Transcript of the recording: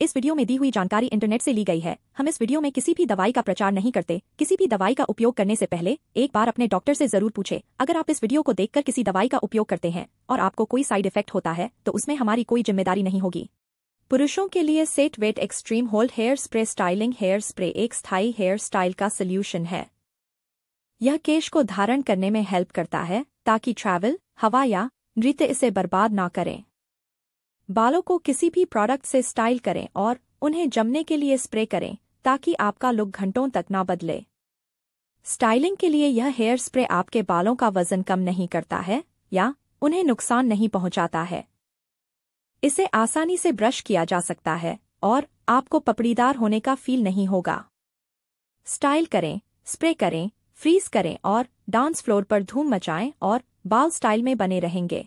इस वीडियो में दी हुई जानकारी इंटरनेट से ली गई है हम इस वीडियो में किसी भी दवाई का प्रचार नहीं करते किसी भी दवाई का उपयोग करने से पहले एक बार अपने डॉक्टर से जरूर पूछे अगर आप इस वीडियो को देखकर किसी दवाई का उपयोग करते हैं और आपको कोई साइड इफेक्ट होता है तो उसमें हमारी कोई जिम्मेदारी नहीं होगी पुरुषों के लिए set wet extreme hold hair spray styling hair spray एक स्थायी हेयर स्टाइल का सोल्यूशन है यह केश को धारण करने में हेल्प करता है ताकि ट्रैवल हवा या नृत्य इसे बर्बाद ना करें बालों को किसी भी प्रोडक्ट से स्टाइल करें और उन्हें जमने के लिए स्प्रे करें ताकि आपका लुक घंटों तक ना बदले स्टाइलिंग के लिए यह हेयर स्प्रे आपके बालों का वजन कम नहीं करता है या उन्हें नुकसान नहीं पहुंचाता है इसे आसानी से ब्रश किया जा सकता है और आपको पपड़ीदार होने का फील नहीं होगा स्टाइल करें स्प्रे करें फ्रीज करें और डांस फ्लोर पर धूम मचाएं और बाल स्टाइल में बने रहेंगे